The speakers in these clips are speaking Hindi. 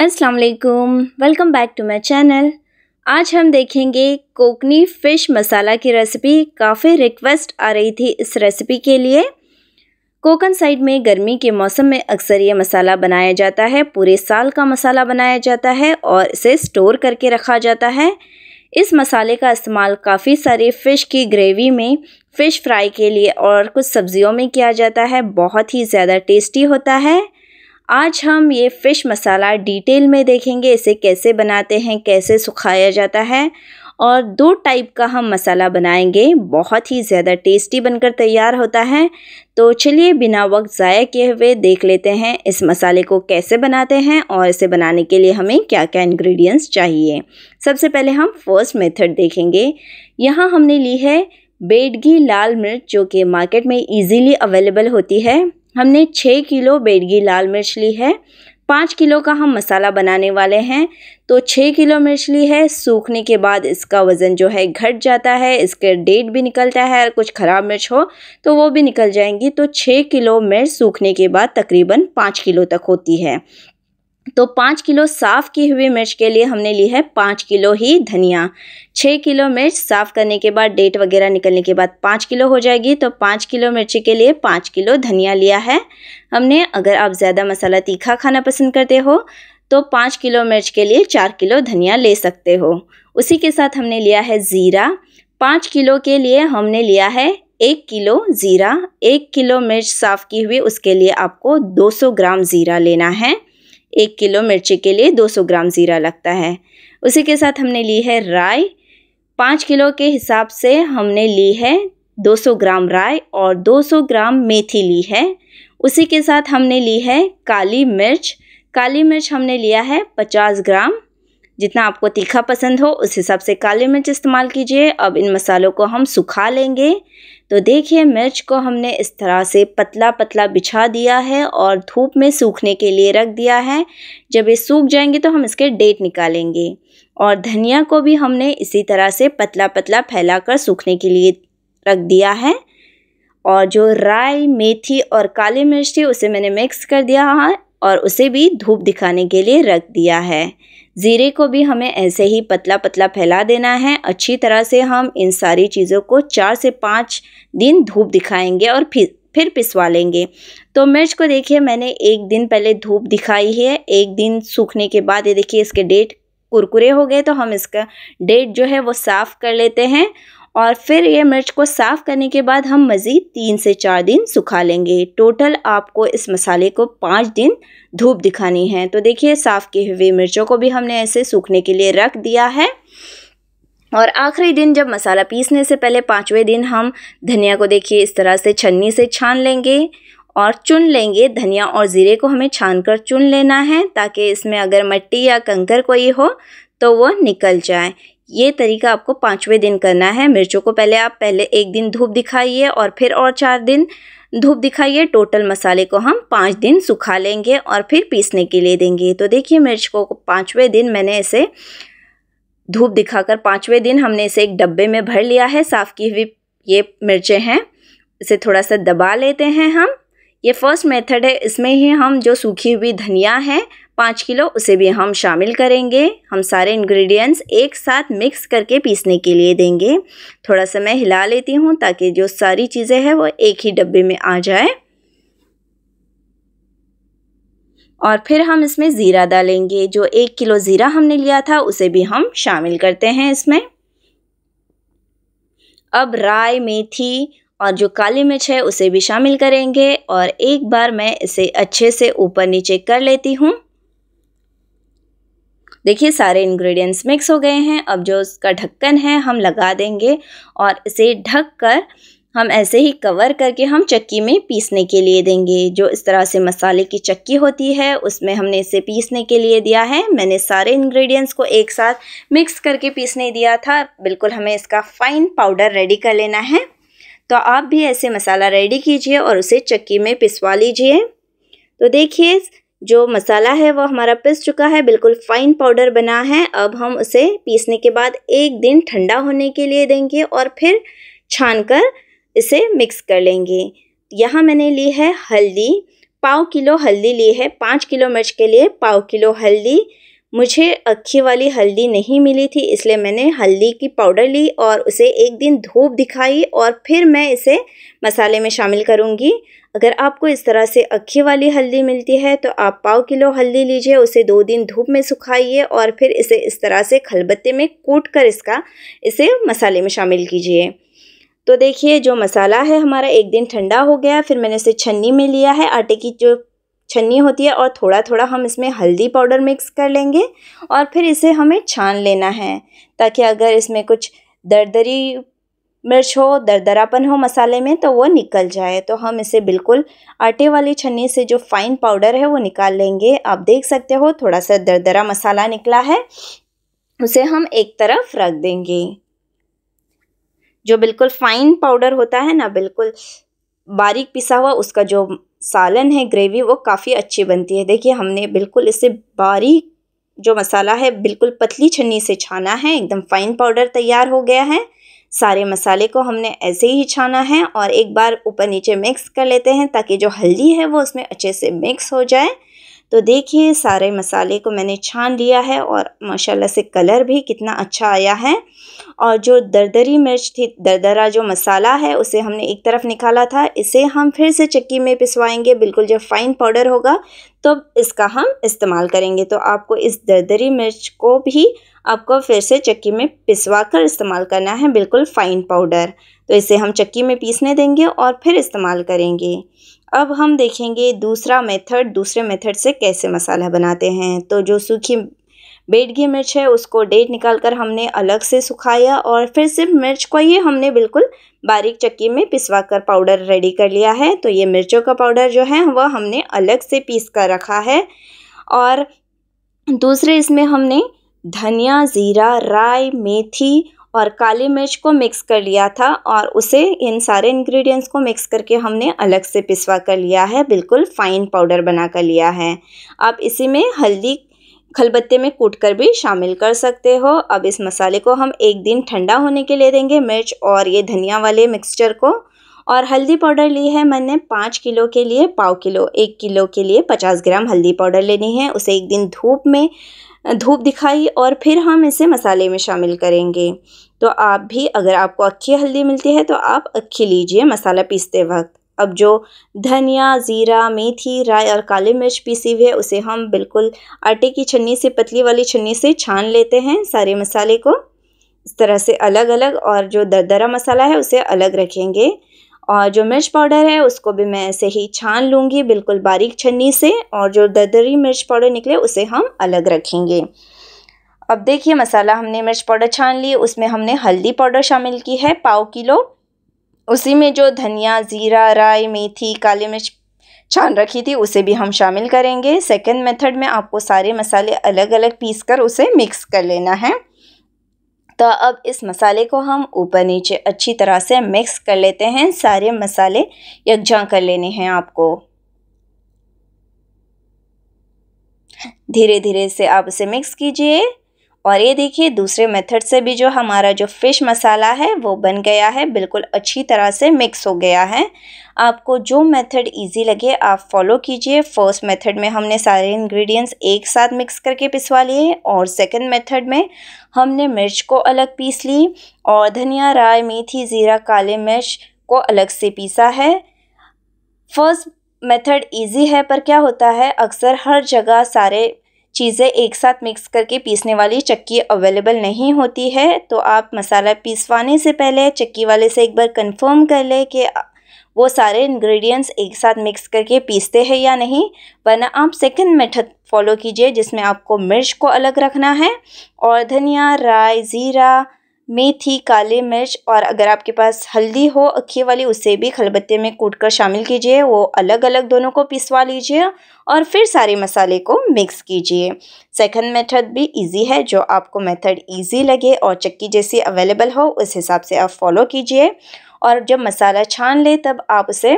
असलकुम welcome back to my channel आज हम देखेंगे कोकनी फ़िश मसाला की रेसिपी काफ़ी रिक्वेस्ट आ रही थी इस रेसिपी के लिए कोकन साइड में गर्मी के मौसम में अक्सर ये मसाला बनाया जाता है पूरे साल का मसाला बनाया जाता है और इसे स्टोर करके रखा जाता है इस मसाले का इस्तेमाल काफ़ी सारे फ़िश की ग्रेवी में फ़िश फ्राई के लिए और कुछ सब्जियों में किया जाता है बहुत ही ज़्यादा टेस्टी होता है आज हम ये फ़िश मसाला डिटेल में देखेंगे इसे कैसे बनाते हैं कैसे सुखाया जाता है और दो टाइप का हम मसाला बनाएंगे बहुत ही ज़्यादा टेस्टी बनकर तैयार होता है तो चलिए बिना वक्त ज़ाया किए हुए देख लेते हैं इस मसाले को कैसे बनाते हैं और इसे बनाने के लिए हमें क्या क्या इंग्रेडिएंट्स चाहिए सबसे पहले हम फर्स्ट मेथड देखेंगे यहाँ हमने ली है बेडगी लाल मिर्च जो कि मार्केट में ईज़िली अवेलेबल होती है हमने छः किलो बेडगी लाल मिर्च ली है पाँच किलो का हम मसाला बनाने वाले हैं तो छः किलो मिर्च ली है सूखने के बाद इसका वज़न जो है घट जाता है इसके डेट भी निकलता है और कुछ ख़राब मिर्च हो तो वो भी निकल जाएंगी तो छः किलो मिर्च सूखने के बाद तकरीबन पाँच किलो तक होती है तो पाँच किलो साफ़ की हुई मिर्च के लिए हमने ली है पाँच किलो ही धनिया छः किलो मिर्च साफ़ करने के बाद डेट वगैरह निकलने के बाद पाँच किलो हो जाएगी तो पाँच किलो मिर्ची के लिए पाँच किलो धनिया लिया है हमने अगर आप ज़्यादा मसाला तीखा खाना पसंद करते हो तो पाँच किलो मिर्च के लिए चार किलो धनिया ले सकते हो उसी के साथ हमने लिया है ज़ीरा पाँच किलो के लिए हमने लिया है एक किलो ज़ीरा एक किलो मिर्च साफ़ की हुई उसके लिए आपको 200 ग्राम ज़ीरा लेना है एक किलो मिर्ची के लिए 200 ग्राम ज़ीरा लगता है उसी के साथ हमने ली है राय पाँच किलो के हिसाब से हमने ली है 200 ग्राम राय और 200 ग्राम मेथी ली है उसी के साथ हमने ली है काली मिर्च काली मिर्च हमने लिया है 50 ग्राम जितना आपको तीखा पसंद हो उस हिसाब से काली मिर्च इस्तेमाल कीजिए अब इन मसालों को हम सुखा लेंगे तो देखिए मिर्च को हमने इस तरह से पतला पतला बिछा दिया है और धूप में सूखने के लिए रख दिया है जब ये सूख जाएंगे तो हम इसके डेट निकालेंगे और धनिया को भी हमने इसी तरह से पतला पतला फैलाकर सूखने के लिए रख दिया है और जो राई मेथी और काली मिर्च थी उसे मैंने मिक्स कर दिया है और उसे भी धूप दिखाने के लिए रख दिया है ज़ीरे को भी हमें ऐसे ही पतला पतला फैला देना है अच्छी तरह से हम इन सारी चीज़ों को चार से पाँच दिन धूप दिखाएंगे और फिर फिर पिसवा लेंगे तो मिर्च को देखिए मैंने एक दिन पहले धूप दिखाई है एक दिन सूखने के बाद ये देखिए इसके डेट कुरकुरे हो गए तो हम इसका डेट जो है वो साफ़ कर लेते हैं और फिर ये मिर्च को साफ़ करने के बाद हम मज़ीद तीन से चार दिन सुखा लेंगे टोटल आपको इस मसाले को पाँच दिन धूप दिखानी है तो देखिए साफ़ किए हुए मिर्चों को भी हमने ऐसे सूखने के लिए रख दिया है और आखिरी दिन जब मसाला पीसने से पहले पाँचवें दिन हम धनिया को देखिए इस तरह से छन्नी से छान लेंगे और चुन लेंगे धनिया और ज़ीरे को हमें छान कर चुन लेना है ताकि इसमें अगर मट्टी या कंकर कोई हो तो वो निकल जाए ये तरीका आपको पाँचवें दिन करना है मिर्चों को पहले आप पहले एक दिन धूप दिखाइए और फिर और चार दिन धूप दिखाइए टोटल मसाले को हम पाँच दिन सुखा लेंगे और फिर पीसने के लिए देंगे तो देखिए मिर्च को पाँचवें दिन मैंने इसे धूप दिखाकर पाँचवें दिन हमने इसे एक डब्बे में भर लिया है साफ़ की हुई ये मिर्चें हैं इसे थोड़ा सा दबा लेते हैं हम ये फर्स्ट मेथड है इसमें ही हम जो सूखी हुई धनिया है पाँच किलो उसे भी हम शामिल करेंगे हम सारे इंग्रेडिएंट्स एक साथ मिक्स करके पीसने के लिए देंगे थोड़ा सा मैं हिला लेती हूँ ताकि जो सारी चीज़ें हैं वो एक ही डब्बे में आ जाए और फिर हम इसमें ज़ीरा डालेंगे जो एक किलो ज़ीरा हमने लिया था उसे भी हम शामिल करते हैं इसमें अब राय मेथी और जो काली मिर्च है उसे भी शामिल करेंगे और एक बार मैं इसे अच्छे से ऊपर नीचे कर लेती हूँ देखिए सारे इंग्रेडिएंट्स मिक्स हो गए हैं अब जो उसका ढक्कन है हम लगा देंगे और इसे ढक कर हम ऐसे ही कवर करके हम चक्की में पीसने के लिए देंगे जो इस तरह से मसाले की चक्की होती है उसमें हमने इसे पीसने के लिए दिया है मैंने सारे इंग्रेडिएंट्स को एक साथ मिक्स करके पीसने दिया था बिल्कुल हमें इसका फ़ाइन पाउडर रेडी कर लेना है तो आप भी ऐसे मसाला रेडी कीजिए और उसे चक्की में पिसवा लीजिए तो देखिए जो मसाला है वह हमारा पिस चुका है बिल्कुल फाइन पाउडर बना है अब हम उसे पीसने के बाद एक दिन ठंडा होने के लिए देंगे और फिर छान कर इसे मिक्स कर लेंगे यहाँ मैंने ली है हल्दी पाव किलो हल्दी ली है पाँच किलो मिर्च के लिए पाव किलो हल्दी मुझे अक्खी वाली हल्दी नहीं मिली थी इसलिए मैंने हल्दी की पाउडर ली और उसे एक दिन धूप दिखाई और फिर मैं इसे मसाले में शामिल करूँगी अगर आपको इस तरह से अक्खी वाली हल्दी मिलती है तो आप पाव किलो हल्दी लीजिए उसे दो दिन धूप में सुखाइए और फिर इसे इस तरह से खलबत्ते में कूट कर इसका इसे मसाले में शामिल कीजिए तो देखिए जो मसाला है हमारा एक दिन ठंडा हो गया फिर मैंने इसे छन्नी में लिया है आटे की जो छन्नी होती है और थोड़ा थोड़ा हम इसमें हल्दी पाउडर मिक्स कर लेंगे और फिर इसे हमें छान लेना है ताकि अगर इसमें कुछ दरदरी मिर्च हो दरदरापन हो मसाले में तो वो निकल जाए तो हम इसे बिल्कुल आटे वाली छन्नी से जो फाइन पाउडर है वो निकाल लेंगे आप देख सकते हो थोड़ा सा दरदरा मसाला निकला है उसे हम एक तरफ रख देंगे जो बिल्कुल फाइन पाउडर होता है ना बिल्कुल बारीक पिसा हुआ उसका जो सालन है ग्रेवी वो काफ़ी अच्छी बनती है देखिए हमने बिल्कुल इसे बारीक जो मसाला है बिल्कुल पतली छन्नी से छाना है एकदम फाइन पाउडर तैयार हो गया है सारे मसाले को हमने ऐसे ही छाना है और एक बार ऊपर नीचे मिक्स कर लेते हैं ताकि जो हल्दी है वो उसमें अच्छे से मिक्स हो जाए तो देखिए सारे मसाले को मैंने छान लिया है और माशाल्लाह से कलर भी कितना अच्छा आया है और जो दरदरी मिर्च थी दरदरा जो मसाला है उसे हमने एक तरफ निकाला था इसे हम फिर से चक्की में पिसवाएंगे बिल्कुल जब फाइन पाउडर होगा तो इसका हम इस्तेमाल करेंगे तो आपको इस दरदरी मिर्च को भी आपको फिर से चक्की में पिसवा कर इस्तेमाल करना है बिल्कुल फ़ाइन पाउडर तो इसे हम चक्की में पीसने देंगे और फिर इस्तेमाल करेंगे अब हम देखेंगे दूसरा मेथड दूसरे मेथड से कैसे मसाला बनाते हैं तो जो सूखी बेट की मिर्च है उसको डेट निकाल कर हमने अलग से सुखाया और फिर सिर्फ मिर्च को ही हमने बिल्कुल बारीक चक्की में पिसवा कर पाउडर रेडी कर लिया है तो ये मिर्चों का पाउडर जो है वह हमने अलग से पीस कर रखा है और दूसरे इसमें हमने धनिया ज़ीरा राई मेथी और काली मिर्च को मिक्स कर लिया था और उसे इन सारे इंग्रेडिएंट्स को मिक्स करके हमने अलग से पिसवा कर लिया है बिल्कुल फ़ाइन पाउडर बना कर लिया है आप इसी में हल्दी खलबत्ते में कूट कर भी शामिल कर सकते हो अब इस मसाले को हम एक दिन ठंडा होने के लिए देंगे मिर्च और ये धनिया वाले मिक्सचर को और हल्दी पाउडर ली है मैंने पाँच किलो के लिए पाव किलो एक किलो के लिए पचास ग्राम हल्दी पाउडर लेनी है उसे एक दिन धूप में धूप दिखाई और फिर हम इसे मसाले में शामिल करेंगे तो आप भी अगर आपको अक्खी हल्दी मिलती है तो आप अक्खी लीजिए मसाला पीसते वक्त अब जो धनिया ज़ीरा मेथी राय और काली मिर्च पीसी हुई है उसे हम बिल्कुल आटे की छन्नी से पतली वाली छन्नी से छान लेते हैं सारे मसाले को इस तरह से अलग अलग और जो दरदरा मसाला है उसे अलग रखेंगे और जो मिर्च पाउडर है उसको भी मैं ऐसे ही छान लूँगी बिल्कुल बारीक छन्नी से और जो दरदरी मिर्च पाउडर निकले उसे हम अलग रखेंगे अब देखिए मसाला हमने मिर्च पाउडर छान लिए उसमें हमने हल्दी पाउडर शामिल की है पाव किलो उसी में जो धनिया ज़ीरा राई मेथी काली मिर्च छान रखी थी उसे भी हम शामिल करेंगे सेकेंड मेथड में आपको सारे मसाले अलग अलग पीस कर उसे मिक्स कर लेना है तो अब इस मसाले को हम ऊपर नीचे अच्छी तरह से मिक्स कर लेते हैं सारे मसाले यकजा कर लेने हैं आपको धीरे धीरे से आप उसे मिक्स कीजिए और ये देखिए दूसरे मेथड से भी जो हमारा जो फ़िश मसाला है वो बन गया है बिल्कुल अच्छी तरह से मिक्स हो गया है आपको जो मेथड इजी लगे आप फॉलो कीजिए फर्स्ट मेथड में हमने सारे इंग्रेडिएंट्स एक साथ मिक्स करके पिसवा लिए और सेकंड मेथड में हमने मिर्च को अलग पीस ली और धनिया राय मेथी ज़ीरा काले मिर्च को अलग से पीसा है फर्स्ट मेथड इजी है पर क्या होता है अक्सर हर जगह सारे चीज़ें एक साथ मिक्स करके पीसने वाली चक्की अवेलेबल नहीं होती है तो आप मसाला पीसवाने से पहले चक्की वाले से एक बार कंफर्म कर लें कि वो सारे इंग्रेडिएंट्स एक साथ मिक्स करके पीसते हैं या नहीं वरना आप सेकंड मेथड फॉलो कीजिए जिसमें आपको मिर्च को अलग रखना है और धनिया राई ज़ीरा मेथी काली मिर्च और अगर आपके पास हल्दी हो अक्खी वाली उसे भी खलबत्ते में कूट कर शामिल कीजिए वो अलग अलग दोनों को पिसवा लीजिए और फिर सारे मसाले को मिक्स कीजिए सेकंड मेथड भी इजी है जो आपको मेथड इजी लगे और चक्की जैसी अवेलेबल हो उस हिसाब से आप फॉलो कीजिए और जब मसाला छान ले तब आप उसे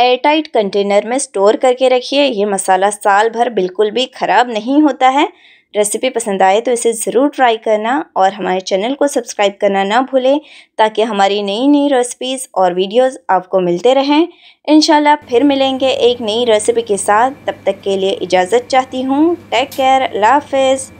एयरटाइट कंटेनर में स्टोर करके रखिए ये मसाला साल भर बिल्कुल भी ख़राब नहीं होता है रेसिपी पसंद आए तो इसे ज़रूर ट्राई करना और हमारे चैनल को सब्सक्राइब करना ना भूलें ताकि हमारी नई नई रेसिपीज़ और वीडियोस आपको मिलते रहें इन फिर मिलेंगे एक नई रेसिपी के साथ तब तक के लिए इजाज़त चाहती हूँ टेक केयर अल्लाह